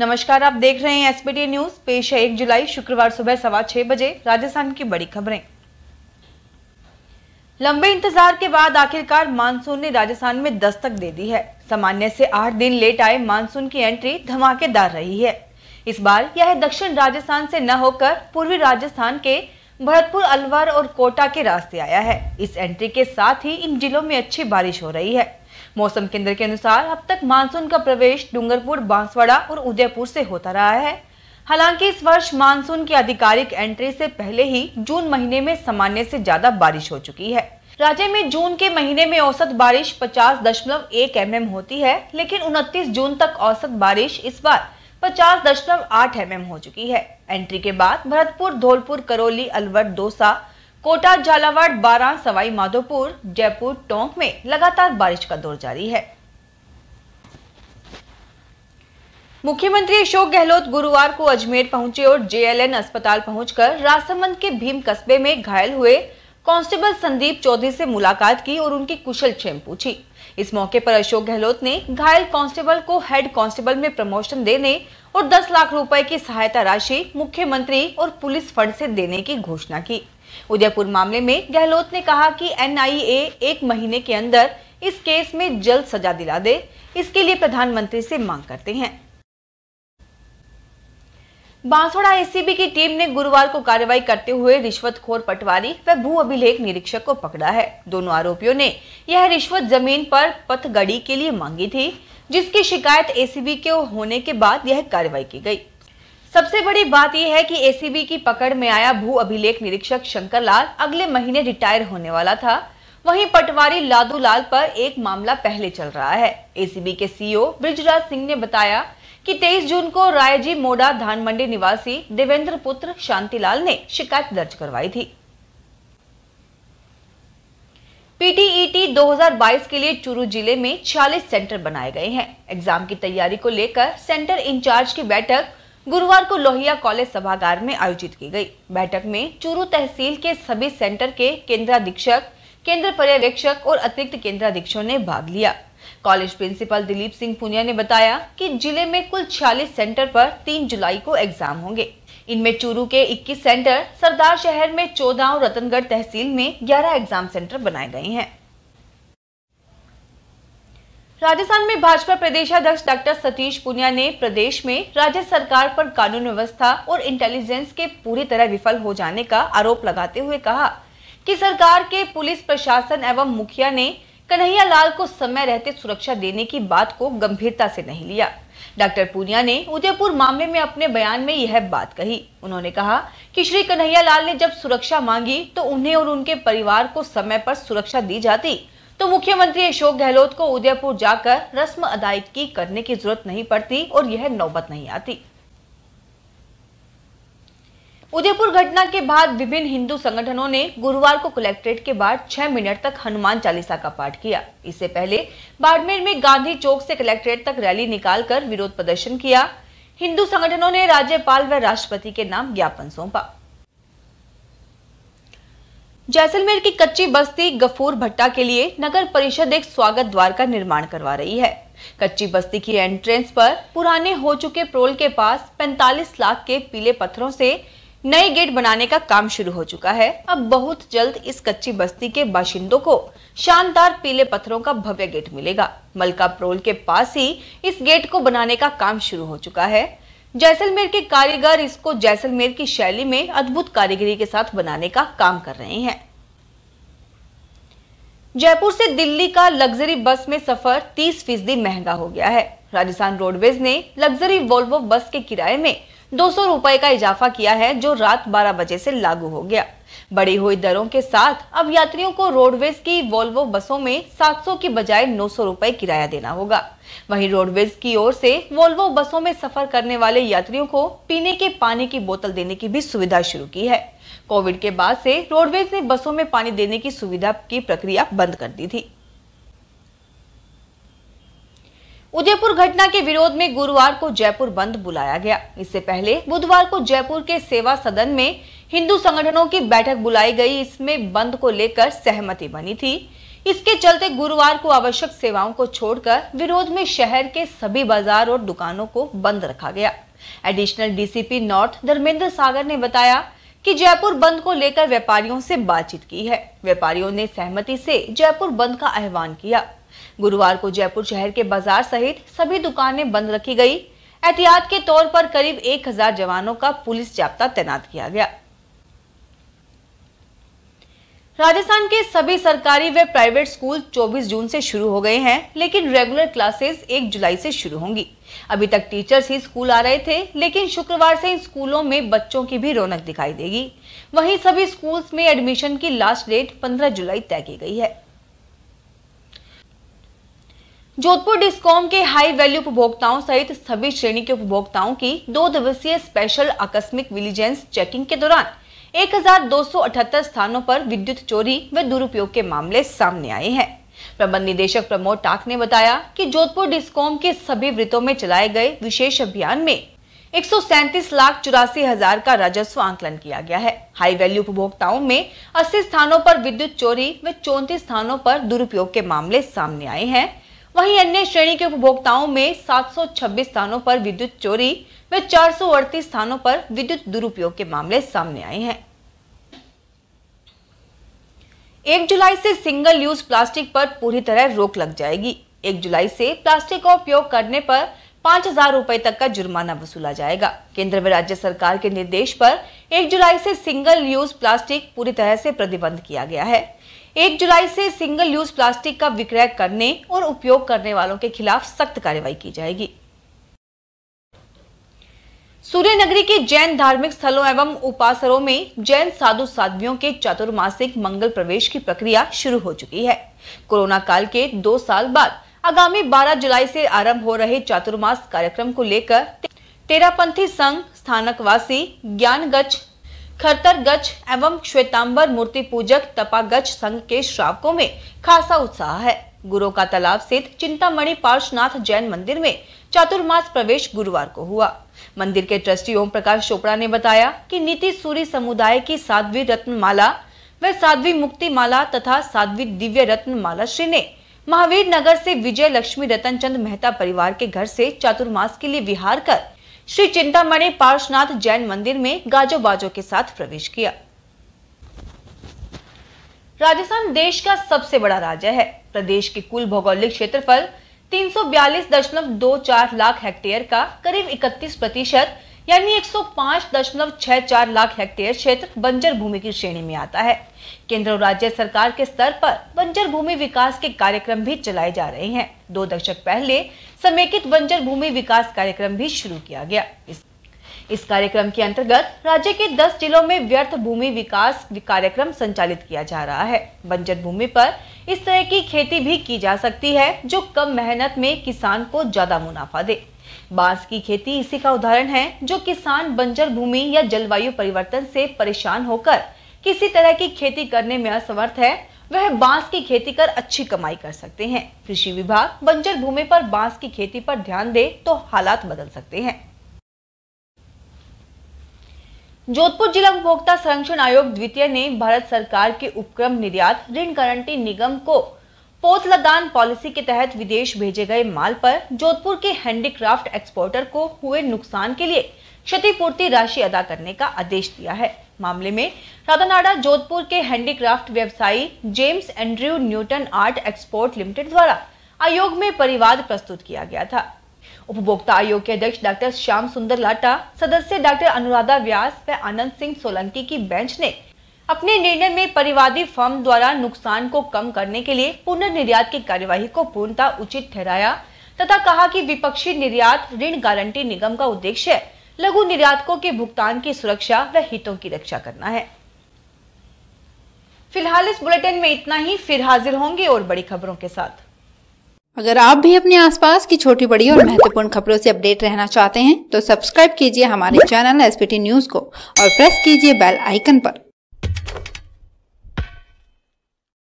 नमस्कार आप देख रहे हैं एसपीटी न्यूज पेश है एक जुलाई शुक्रवार सुबह सवा छह बजे राजस्थान की बड़ी खबरें लंबे इंतजार के बाद आखिरकार मानसून ने राजस्थान में दस्तक दे दी है सामान्य से आठ दिन लेट आए मानसून की एंट्री धमाकेदार रही है इस बार यह दक्षिण राजस्थान से न होकर पूर्वी राजस्थान के भरतपुर अलवर और कोटा के रास्ते आया है इस एंट्री के साथ ही इन जिलों में अच्छी बारिश हो रही है मौसम केंद्र के अनुसार अब तक मानसून का प्रवेश डूंगरपुर बांसवाड़ा और उदयपुर से होता रहा है हालांकि इस वर्ष मानसून की आधिकारिक एंट्री से पहले ही जून महीने में सामान्य से ज्यादा बारिश हो चुकी है राज्य में जून के महीने में औसत बारिश 50.1 दशमलव mm होती है लेकिन 29 जून तक औसत बारिश इस बार 50.8 दशमलव mm हो चुकी है एंट्री के बाद भरतपुर धौलपुर करौली अलवर दौसा कोटा झालावाड़ बारा सवाई माधोपुर जयपुर टोंक में लगातार बारिश का दौर जारी है मुख्यमंत्री अशोक गहलोत गुरुवार को अजमेर पहुंचे और जेएलएन अस्पताल पहुंचकर राजसमंद के भीम कस्बे में घायल हुए कांस्टेबल संदीप चौधरी से मुलाकात की और उनकी कुशल क्षेम पूछी इस मौके पर अशोक गहलोत ने घायल कांस्टेबल को हेड कांस्टेबल में प्रमोशन देने और 10 लाख रुपए की सहायता राशि मुख्यमंत्री और पुलिस फंड से देने की घोषणा की उदयपुर मामले में गहलोत ने कहा कि एनआईए एक महीने के अंदर इस केस में जल्द सजा दिला दे इसके लिए प्रधानमंत्री से मांग करते हैं बांसवाड़ा एसीबी की टीम ने गुरुवार को कार्रवाई करते हुए रिश्वतखोर पटवारी व भू अभिलेख निरीक्षक को पकड़ा है दोनों आरोपियों ने यह रिश्वत जमीन पर पथगड़ी के लिए मांगी थी जिसकी शिकायत एसीबी के होने के बाद यह कार्रवाई की गई सबसे बड़ी बात यह है कि एसीबी की पकड़ में आया भू अभिलेख निरीक्षक शंकर लाल अगले महीने रिटायर होने वाला था वहीं पटवारी लादू लाल पर एक मामला पहले चल रहा है एसीबी के सीईओ e ब्रिजराज सिंह ने बताया कि 23 जून को रायजी मोड़ा धान मंडी निवासी देवेंद्र पुत्र शांतिलाल ने शिकायत दर्ज करवाई थी पीटीईटी e 2022 के लिए चूरू जिले में 40 सेंटर बनाए गए हैं एग्जाम की तैयारी को लेकर सेंटर इंचार्ज की बैठक गुरुवार को लोहिया कॉलेज सभागार में आयोजित की गई बैठक में चूरू तहसील के सभी सेंटर के केंद्राधीक्षक केंद्र पर्यवेक्षक और अतिरिक्त केंद्राधीक्षों ने भाग लिया कॉलेज प्रिंसिपल दिलीप सिंह पुनिया ने बताया कि जिले में कुल 46 सेंटर पर 3 जुलाई को एग्जाम होंगे इनमें चूरू के 21 सेंटर सरदार शहर में 14 और रतनगढ़ तहसील में 11 एग्जाम सेंटर बनाए गए हैं राजस्थान में भाजपा प्रदेश अध्यक्ष डॉक्टर सतीश पुनिया ने प्रदेश में राज्य सरकार पर कानून व्यवस्था और इंटेलिजेंस के पूरी तरह विफल हो जाने का आरोप लगाते हुए कहा कि सरकार के पुलिस प्रशासन एवं मुखिया ने कन्हैया लाल को समय रहते सुरक्षा देने की बात को गंभीरता से नहीं लिया डॉक्टर पुनिया ने उदयपुर मामले में अपने बयान में यह बात कही उन्होंने कहा कि श्री कन्हैया लाल ने जब सुरक्षा मांगी तो उन्हें और उनके परिवार को समय पर सुरक्षा दी जाती तो मुख्यमंत्री अशोक गहलोत को उदयपुर जाकर रस्म अदायगी करने की जरूरत नहीं पड़ती और यह नौबत नहीं आती उदयपुर घटना के बाद विभिन्न हिंदू संगठनों ने गुरुवार को कलेक्ट्रेट के बाहर छह मिनट तक हनुमान चालीसा का पाठ किया इससे पहले बाड़मेर में गांधी चौक से कलेक्ट्रेट तक रैली निकालकर विरोध प्रदर्शन किया हिंदू संगठनों ने राज्यपाल व राष्ट्रपति के नाम ज्ञापन सौंपा जैसलमेर की कच्ची बस्ती गफूर भट्टा के लिए नगर परिषद एक स्वागत द्वार का निर्माण करवा रही है कच्ची बस्ती की एंट्रेंस पर पुराने हो चुके प्रोल के पास 45 लाख के पीले पत्थरों से नए गेट बनाने का काम शुरू हो चुका है अब बहुत जल्द इस कच्ची बस्ती के बाशिंदों को शानदार पीले पत्थरों का भव्य गेट मिलेगा मलका प्रोल के पास ही इस गेट को बनाने का काम शुरू हो चुका है जैसलमेर के कारीगर इसको जैसलमेर की शैली में अद्भुत कारीगरी के साथ बनाने का काम कर रहे हैं जयपुर से दिल्ली का लग्जरी बस में सफर 30 फीसदी महंगा हो गया है राजस्थान रोडवेज ने लग्जरी वोल्वो बस के किराए में दो सौ का इजाफा किया है जो रात 12 बजे से लागू हो गया बढ़ी हुई दरों के साथ अब यात्रियों को रोडवेज की वोल्वो बसों में 700 की बजाय नौ सौ किराया देना होगा वहीं रोडवेज की ओर से वोल्वो बसों में सफर करने वाले यात्रियों को पीने के पानी की बोतल देने की भी सुविधा शुरू की है कोविड के बाद से रोडवेज ने बसों में पानी देने की सुविधा की प्रक्रिया बंद कर दी थी उदयपुर घटना के विरोध में गुरुवार को जयपुर बंद बुलाया गया इससे पहले बुधवार को जयपुर के सेवा सदन में हिंदू संगठनों की बैठक बुलाई गई इसमें बंद को लेकर सहमति बनी थी इसके चलते गुरुवार को आवश्यक सेवाओं को छोड़कर विरोध में शहर के सभी बाजार और दुकानों को बंद रखा गया additional DCP north Dharmendra Sagar ने बताया कि जयपुर बंद को लेकर व्यापारियों से बातचीत की है व्यापारियों ने सहमति से जयपुर बंद का आह्वान किया गुरुवार को जयपुर शहर के बाजार सहित सभी दुकानें बंद रखी गई एहतियात के तौर पर करीब 1000 जवानों का पुलिस जाप्ता तैनात किया गया राजस्थान के सभी सरकारी व प्राइवेट स्कूल 24 जून से शुरू हो गए हैं लेकिन रेगुलर क्लासेस 1 जुलाई से शुरू होंगी अभी तक टीचर्स ही स्कूल आ रहे थे लेकिन शुक्रवार से इन स्कूलों में बच्चों की भी रौनक दिखाई देगी वहीं सभी स्कूल्स में एडमिशन की लास्ट डेट 15 जुलाई तय की गई है जोधपुर डिस्कॉम के हाई वैल्यू उपभोक्ताओं सहित सभी श्रेणी के उपभोक्ताओं की दो दिवसीय स्पेशल आकस्मिक विलिजेंस चेकिंग के दौरान 1278 स्थानों पर विद्युत चोरी व दुरुपयोग के मामले सामने आए हैं प्रबंध निदेशक प्रमोद टाक ने बताया कि जोधपुर डिस्कॉम के सभी वृत्तों में चलाए गए विशेष अभियान में एक लाख चौरासी हजार का राजस्व आंकलन किया गया है हाई वैल्यू उपभोक्ताओं में 80 स्थानों पर विद्युत चोरी व चौतीस स्थानों पर दुरुपयोग के मामले सामने आए हैं वहीं अन्य श्रेणी के उपभोक्ताओं में 726 स्थानों पर विद्युत चोरी व चार स्थानों पर विद्युत दुरुपयोग के मामले सामने आए हैं एक जुलाई से सिंगल यूज प्लास्टिक पर पूरी तरह रोक लग जाएगी एक जुलाई से प्लास्टिक का उपयोग करने पर पाँच हजार रूपए तक का जुर्माना वसूला जाएगा केंद्र व राज्य सरकार के निर्देश पर 1 जुलाई से सिंगल यूज प्लास्टिक पूरी तरह से प्रतिबंध किया गया है 1 जुलाई से सिंगल यूज प्लास्टिक का विक्रय करने और उपयोग करने वालों के खिलाफ सख्त कार्रवाई की जाएगी सूर्य नगरी के जैन धार्मिक स्थलों एवं उपासरों में जैन साधु साध्वियों के चतुर्मासिक मंगल प्रवेश की प्रक्रिया शुरू हो चुकी है कोरोना काल के दो साल बाद आगामी 12 जुलाई से आरंभ हो रहे चातुर्मास कार्यक्रम को लेकर तेरापंथी संघ स्थानकवासी ज्ञान गच्छ खरतर गच एवं श्वेतांबर मूर्ति पूजक तपा गच संघ के श्रावकों में खासा उत्साह है गुरु का तालाब स्थित चिंतामणि पार्शनाथ जैन मंदिर में चातुर्मास प्रवेश गुरुवार को हुआ मंदिर के ट्रस्टी ओम प्रकाश चोपड़ा ने बताया कि नीति सूरी समुदाय की साध्वी रत्न माला व साध्वी मुक्ति माला तथा साध्वी दिव्य रत्न माला श्री ने महावीर नगर से विजय लक्ष्मी रतन चंद मेहता परिवार के घर से चातुर्मास के लिए विहार कर श्री चिंतामणि पार्शनाथ जैन मंदिर में गाजो बाजो के साथ प्रवेश किया राजस्थान देश का सबसे बड़ा राज्य है प्रदेश के कुल भौगोलिक क्षेत्रफल 342.24 लाख हेक्टेयर का करीब 31 प्रतिशत यानी 105.64 लाख हेक्टेयर क्षेत्र बंजर भूमि की श्रेणी में आता है केंद्र और राज्य सरकार के स्तर पर बंजर भूमि विकास के कार्यक्रम भी चलाए जा रहे हैं दो दशक पहले समेकित बंजर भूमि विकास कार्यक्रम भी शुरू किया गया इस इस कार्यक्रम के अंतर्गत राज्य के 10 जिलों में व्यर्थ भूमि विकास कार्यक्रम संचालित किया जा रहा है बंजर भूमि पर इस तरह की खेती भी की जा सकती है जो कम मेहनत में किसान को ज्यादा मुनाफा दे बांस की खेती इसी का उदाहरण है जो किसान बंजर भूमि या जलवायु परिवर्तन से परेशान होकर किसी तरह की खेती करने में असमर्थ है वह बांस की खेती कर अच्छी कमाई कर सकते हैं कृषि विभाग बंजर भूमि पर बांस की खेती पर ध्यान दे तो हालात बदल सकते हैं जोधपुर जिला उपभोक्ता संरक्षण आयोग द्वितीय ने भारत सरकार के उपक्रम निर्यात ऋण गारंटी निगम को पोतला दान पॉलिसी के तहत विदेश भेजे गए माल पर जोधपुर के हैंडीक्राफ्ट एक्सपोर्टर को हुए नुकसान के लिए क्षतिपूर्ति राशि अदा करने का आदेश दिया है मामले में राधानाडा जोधपुर के हैंडीक्राफ्ट व्यवसायी James Andrew Newton Art Export Limited द्वारा आयोग में परिवाद प्रस्तुत किया गया था उपभोक्ता आयोग के अध्यक्ष डॉक्टर श्याम सुंदर लाटा सदस्य डॉक्टर अनुराधा व्यास व आनंद सिंह सोलंकी की बेंच ने अपने निर्णय में परिवादी फर्म द्वारा नुकसान को कम करने के लिए पुनर्निर्यात की कार्यवाही को पूर्णतः उचित ठहराया तथा कहा कि विपक्षी निर्यात ऋण गारंटी निगम का उद्देश्य लघु निर्यातकों के भुगतान की सुरक्षा व हितों की रक्षा करना है फिलहाल इस बुलेटिन में इतना ही फिर हाजिर होंगे और बड़ी खबरों के साथ अगर आप भी अपने आसपास की छोटी बड़ी और महत्वपूर्ण खबरों से अपडेट रहना चाहते हैं तो सब्सक्राइब कीजिए हमारे चैनल एसपीटी न्यूज को और प्रेस कीजिए बेल आइकन पर